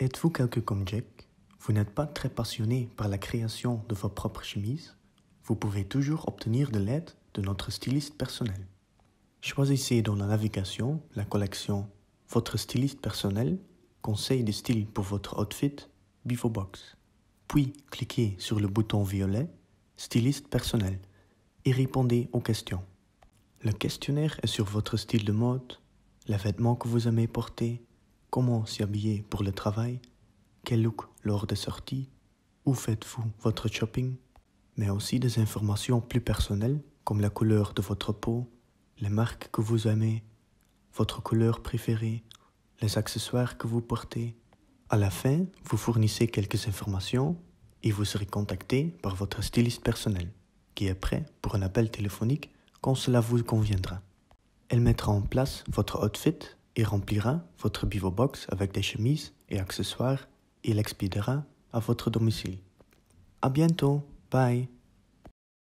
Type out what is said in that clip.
Êtes-vous quelqu'un comme Jack Vous n'êtes pas très passionné par la création de vos propres chemises Vous pouvez toujours obtenir de l'aide de notre styliste personnel. Choisissez dans la navigation la collection Votre styliste personnel, Conseil de style pour votre outfit, Bifobox. Puis cliquez sur le bouton violet Styliste personnel et répondez aux questions. Le questionnaire est sur votre style de mode, les vêtements que vous aimez porter, Comment s'y habiller pour le travail Quel look lors des sorties Où faites-vous votre shopping Mais aussi des informations plus personnelles comme la couleur de votre peau, les marques que vous aimez, votre couleur préférée, les accessoires que vous portez. À la fin, vous fournissez quelques informations et vous serez contacté par votre styliste personnel qui est prêt pour un appel téléphonique quand cela vous conviendra. Elle mettra en place votre outfit il remplira votre Bivo Box avec des chemises et accessoires et l'expédiera à votre domicile. À bientôt. Bye.